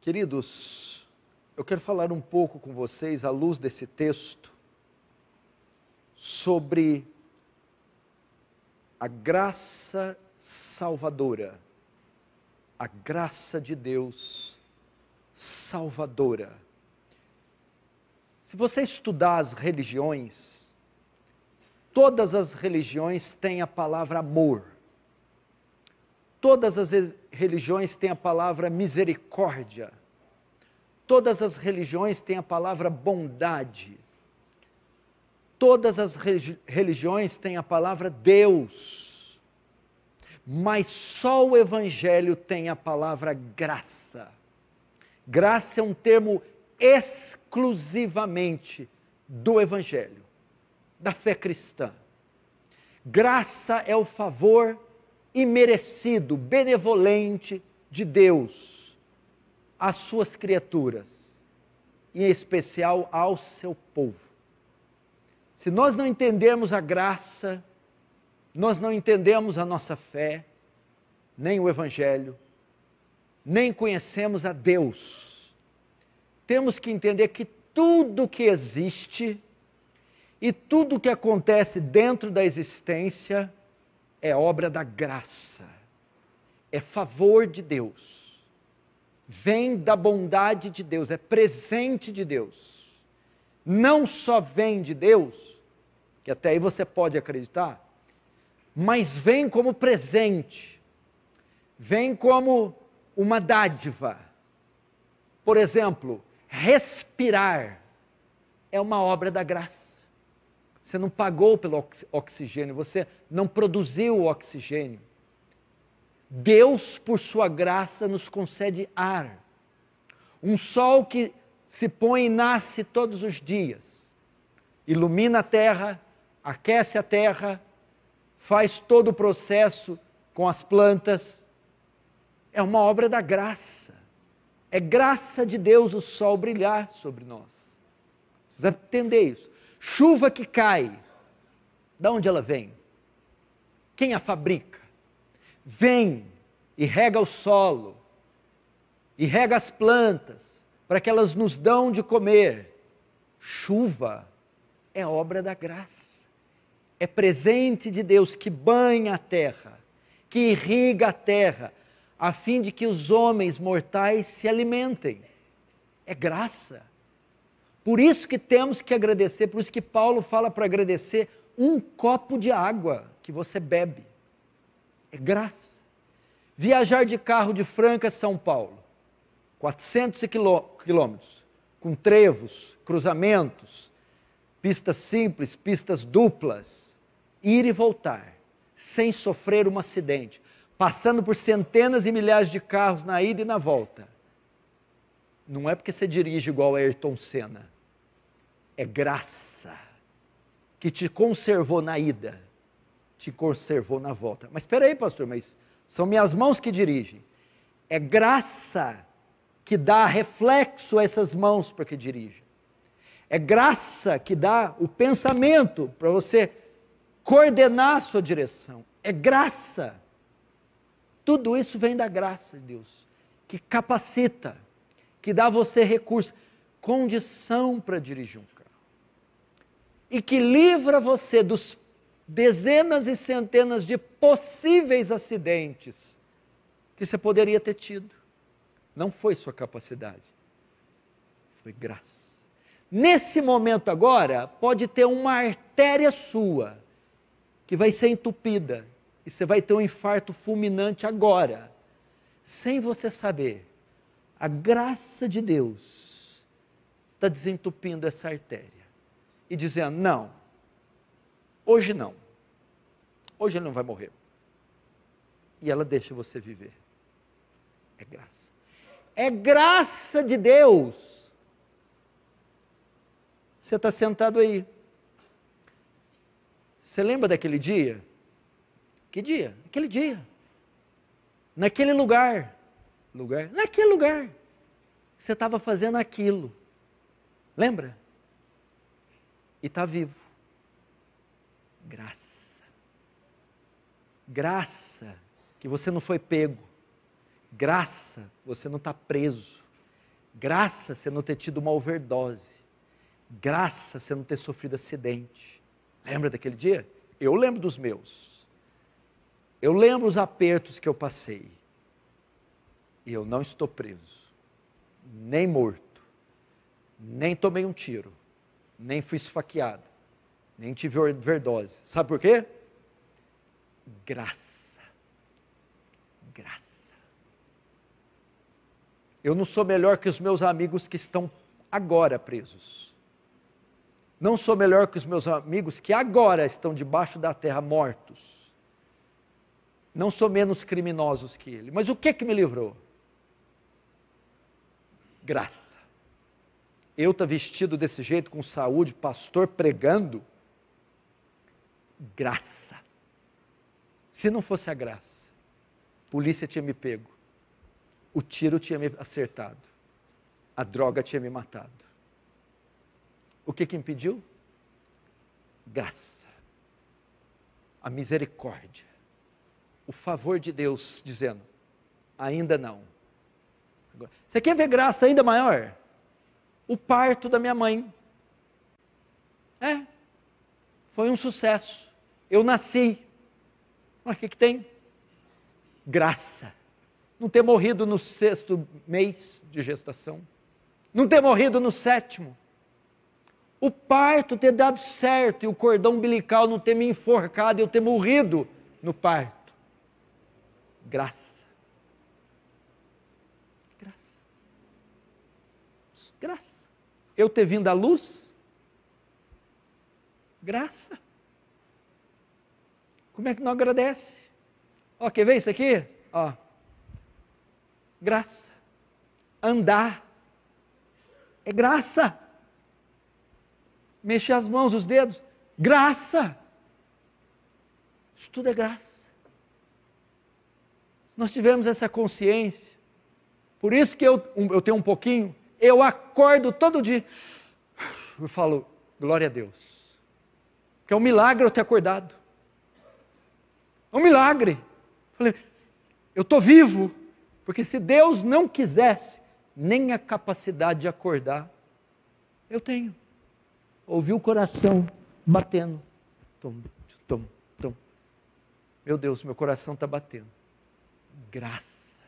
Queridos, eu quero falar um pouco com vocês, à luz desse texto, sobre a graça salvadora, a graça de Deus salvadora. Se você estudar as religiões, todas as religiões têm a palavra amor. Todas as religiões têm a palavra misericórdia. Todas as religiões têm a palavra bondade. Todas as religiões têm a palavra Deus. Mas só o Evangelho tem a palavra graça. Graça é um termo exclusivamente do Evangelho, da fé cristã. Graça é o favor imerecido, benevolente de Deus às suas criaturas, em especial ao seu povo. Se nós não entendermos a graça, nós não entendemos a nossa fé, nem o Evangelho, nem conhecemos a Deus. Temos que entender que tudo que existe e tudo que acontece dentro da existência é obra da graça, é favor de Deus, vem da bondade de Deus, é presente de Deus. Não só vem de Deus, que até aí você pode acreditar, mas vem como presente, vem como uma dádiva. Por exemplo, respirar é uma obra da graça. Você não pagou pelo oxigênio, você não produziu o oxigênio. Deus, por sua graça, nos concede ar. Um sol que se põe e nasce todos os dias. Ilumina a terra, aquece a terra, faz todo o processo com as plantas. É uma obra da graça. É graça de Deus o sol brilhar sobre nós. Precisa entender isso. Chuva que cai, da onde ela vem? Quem a fabrica? Vem e rega o solo, e rega as plantas, para que elas nos dão de comer. Chuva é obra da graça, é presente de Deus que banha a terra, que irriga a terra, a fim de que os homens mortais se alimentem. É graça por isso que temos que agradecer, por isso que Paulo fala para agradecer um copo de água que você bebe. É graça. Viajar de carro de Franca a São Paulo, 400 quilômetros, com trevos, cruzamentos, pistas simples, pistas duplas, ir e voltar, sem sofrer um acidente, passando por centenas e milhares de carros na ida e na volta. Não é porque você dirige igual a Ayrton Senna é graça que te conservou na ida, te conservou na volta. Mas espera aí, pastor, mas são minhas mãos que dirigem. É graça que dá reflexo a essas mãos para que dirija. É graça que dá o pensamento para você coordenar a sua direção. É graça. Tudo isso vem da graça de Deus, que capacita, que dá a você recurso, condição para dirigir um e que livra você dos dezenas e centenas de possíveis acidentes que você poderia ter tido. Não foi sua capacidade, foi graça. Nesse momento agora, pode ter uma artéria sua que vai ser entupida e você vai ter um infarto fulminante agora, sem você saber. A graça de Deus está desentupindo essa artéria e dizendo: não, hoje não, hoje ele não vai morrer. E ela deixa você viver. É graça. É graça de Deus. Você está sentado aí. Você lembra daquele dia? Que dia? Aquele dia. Naquele lugar. Lugar? Naquele lugar. Você estava fazendo aquilo. Lembra? e está vivo. Graça. Graça que você não foi pego. Graça você não está preso. Graça você não ter tido uma overdose. Graça você não ter sofrido acidente. Lembra daquele dia? Eu lembro dos meus. Eu lembro os apertos que eu passei. E eu não estou preso, nem morto, nem tomei um tiro nem fui esfaqueado, nem tive overdose. Sabe por quê? Graça. Graça. Eu não sou melhor que os meus amigos que estão agora presos. Não sou melhor que os meus amigos que agora estão debaixo da terra mortos. Não sou menos criminosos que ele. Mas o que que me livrou? Graça eu estar tá vestido desse jeito, com saúde, pastor pregando? Graça. Se não fosse a graça, a polícia tinha me pego, o tiro tinha me acertado, a droga tinha me matado. O que que impediu? Graça. A misericórdia. O favor de Deus dizendo: ainda não. Agora, você quer ver graça ainda maior? o parto da minha mãe. É, foi um sucesso. Eu nasci. Mas o que, que tem? Graça. Não ter morrido no sexto mês de gestação. Não ter morrido no sétimo. O parto ter dado certo e o cordão umbilical não ter me enforcado e eu ter morrido no parto. Graça. Graça. Graça eu ter vindo à luz? Graça. Como é que não agradece? Ó, quer ver isso aqui? Ó. Graça. Andar é graça. Mexer as mãos, os dedos, graça. Isso tudo é graça. Nós tivemos essa consciência. Por isso que eu, eu tenho um pouquinho eu acordo todo dia. Eu falo, glória a Deus. Que é um milagre eu ter acordado. É um milagre. Eu falei, eu estou vivo. Porque se Deus não quisesse, nem a capacidade de acordar, eu tenho. Ouvi o coração batendo. Tom, tom, tom. Meu Deus, meu coração está batendo. Graça.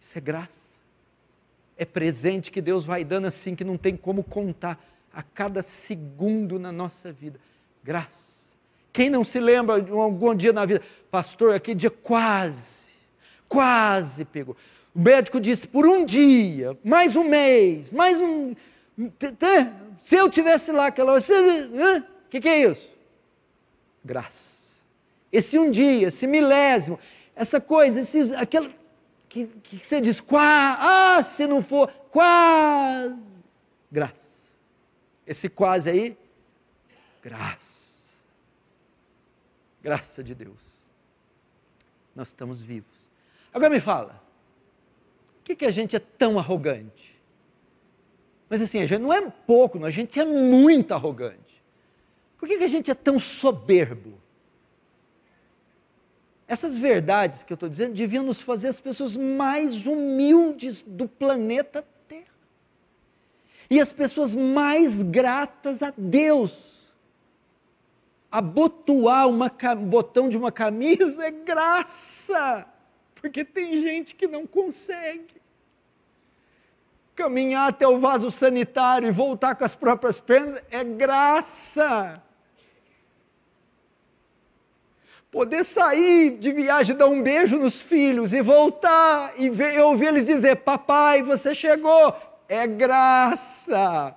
Isso é graça é presente que Deus vai dando assim, que não tem como contar a cada segundo na nossa vida. Graça. Quem não se lembra de algum dia na vida, pastor, aquele dia quase, quase pegou. O médico disse: por um dia, mais um mês, mais um. Se eu tivesse lá aquela hora, o que, que é isso? Graça. Esse um dia, esse milésimo, essa coisa, esses, aquela, que, que você diz, quase ah, se não for, quase, graça. Esse quase aí, graça. Graça de Deus. Nós estamos vivos. Agora me fala, por que, que a gente é tão arrogante? Mas assim, a gente não é pouco, a gente é muito arrogante. Por que, que a gente é tão soberbo? Essas verdades que eu estou dizendo deviam nos fazer as pessoas mais humildes do planeta Terra. E as pessoas mais gratas a Deus. Abotoar um botão de uma camisa é graça, porque tem gente que não consegue. Caminhar até o vaso sanitário e voltar com as próprias pernas é graça poder sair de viagem, dar um beijo nos filhos e voltar e ver, ouvir eles dizer: Papai, você chegou, é graça.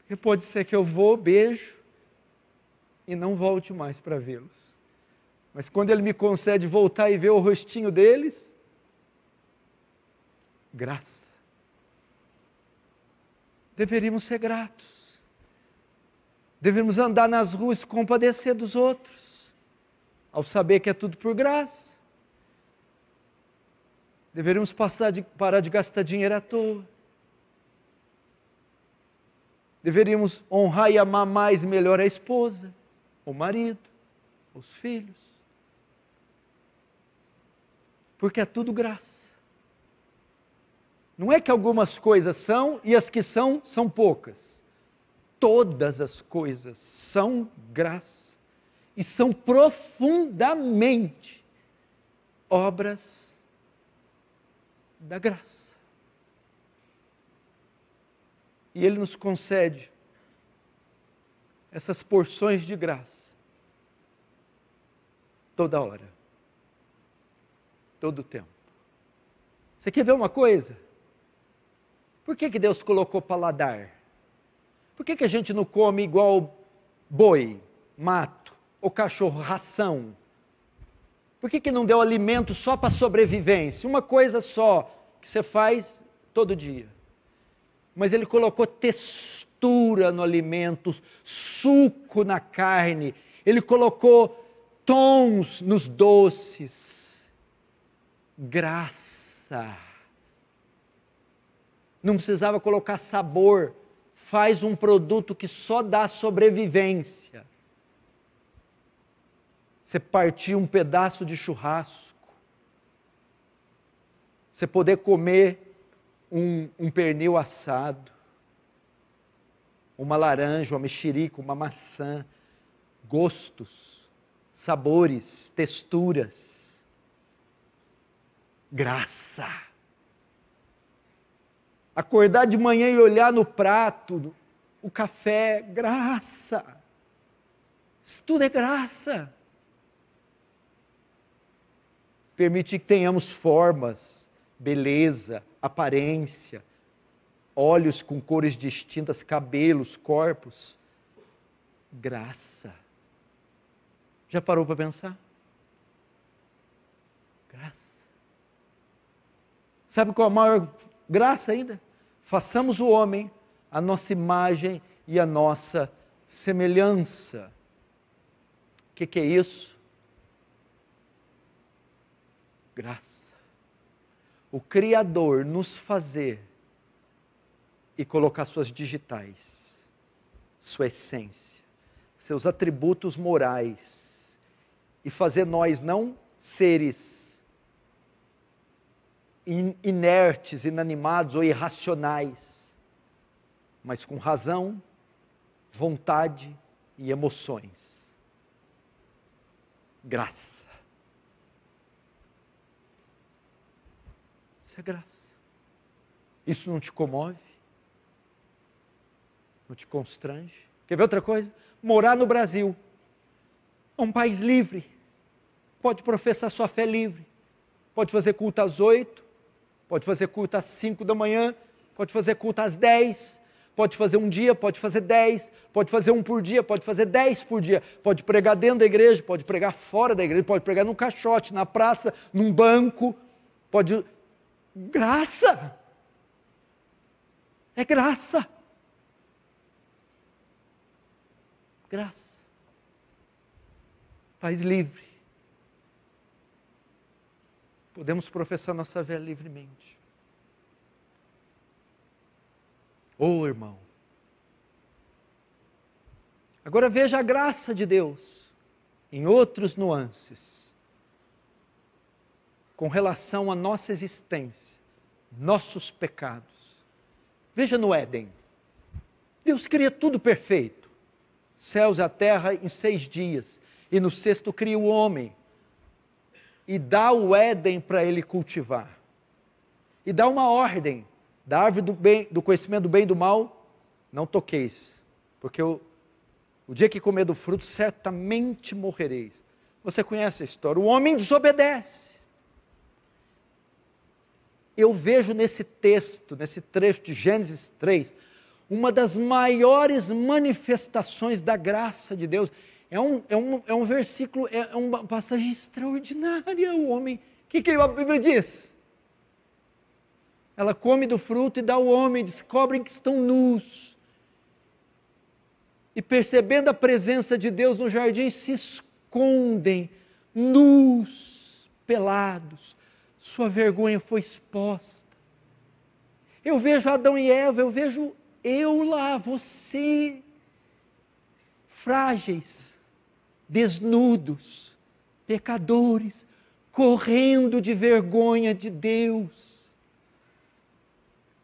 Porque pode ser que eu vou, beijo e não volte mais para vê-los. Mas quando ele me concede voltar e ver o rostinho deles, graça. Deveríamos ser gratos Devemos andar nas ruas e compadecer dos outros, ao saber que é tudo por graça. Deveríamos de, parar de gastar dinheiro à toa. Deveríamos honrar e amar mais e melhor a esposa, o marido, os filhos. Porque é tudo graça. Não é que algumas coisas são e as que são, são poucas todas as coisas são graça e são profundamente obras da graça. E Ele nos concede essas porções de graça toda hora, todo o tempo. Você quer ver uma coisa? Por que, que Deus colocou paladar? Por que, que a gente não come igual boi, mato, ou cachorro, ração? Por que, que não deu alimento só para sobrevivência? Uma coisa só que você faz todo dia. Mas ele colocou textura no alimento, suco na carne, ele colocou tons nos doces, graça. Não precisava colocar sabor faz um produto que só dá sobrevivência. Você partir um pedaço de churrasco, você poder comer um, um pernil assado, uma laranja, uma mexerica, uma maçã, gostos, sabores, texturas, graça. Acordar de manhã e olhar no prato, o café, graça. Isso tudo é graça. Permitir que tenhamos formas, beleza, aparência, olhos com cores distintas, cabelos, corpos. Graça. Já parou para pensar? Graça. Sabe qual é a maior graça ainda? Façamos o homem a nossa imagem e a nossa semelhança. O que, que é isso? Graça. O Criador nos fazer e colocar suas digitais, sua essência, seus atributos morais, e fazer nós não seres inertes, inanimados ou irracionais, mas com razão, vontade e emoções. Graça. Isso é graça. Isso não te comove? Não te constrange? Quer ver outra coisa? Morar no Brasil. É um país livre. Pode professar sua fé livre. Pode fazer culto às oito, Pode fazer culto às 5 da manhã, pode fazer culto às 10, pode fazer um dia, pode fazer 10, pode fazer um por dia, pode fazer 10 por dia, pode pregar dentro da igreja, pode pregar fora da igreja, pode pregar num caixote, na praça, num banco, pode. Graça! É graça! Graça. País livre podemos professar nossa fé livremente. Ô oh, irmão. Agora veja a graça de Deus em outros nuances com relação à nossa existência, nossos pecados. Veja no Éden. Deus cria tudo perfeito. Céus e a terra em seis dias. E no sexto cria o homem e dá o Éden para ele cultivar. E dá uma ordem: da árvore do, bem, do conhecimento do bem e do mal, não toqueis, porque o, o dia que comer do fruto, certamente morrereis. Você conhece a história? O homem desobedece. Eu vejo nesse texto, nesse trecho de Gênesis 3, uma das maiores manifestações da graça de Deus. É um, é um, é um versículo, é, é uma passagem extraordinária. O homem, o que, que a Bíblia diz? Ela come do fruto e dá ao homem, descobrem que estão nus. E percebendo a presença de Deus no jardim, se escondem, nus, pelados. Sua vergonha foi exposta. Eu vejo Adão e Eva, eu vejo eu lá, você, frágeis, desnudos, pecadores, correndo de vergonha de Deus,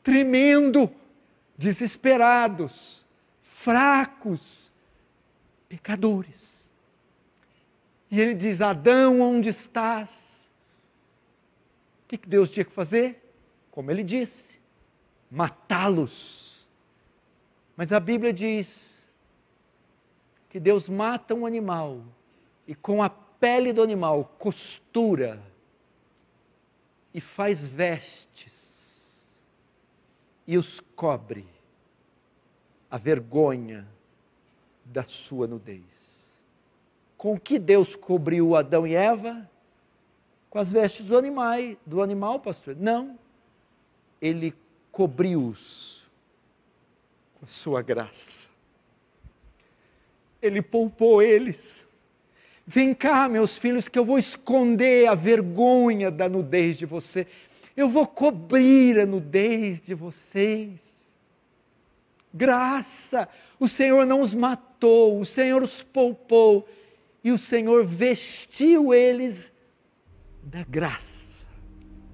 tremendo, desesperados, fracos, pecadores. E ele diz: Adão, onde estás? O que Deus tinha que fazer? Como ele disse, matá-los. Mas a Bíblia diz que Deus mata um animal e com a pele do animal costura e faz vestes e os cobre a vergonha da sua nudez. Com que Deus cobriu Adão e Eva? Com as vestes do animal, do animal, pastor? Não. Ele cobriu-os com a sua graça ele poupou eles. Vem cá, meus filhos, que eu vou esconder a vergonha da nudez de você. Eu vou cobrir a nudez de vocês. Graça, o Senhor não os matou, o Senhor os poupou e o Senhor vestiu eles da graça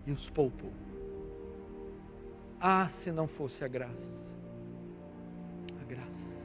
e os poupou. Ah, se não fosse a graça, a graça.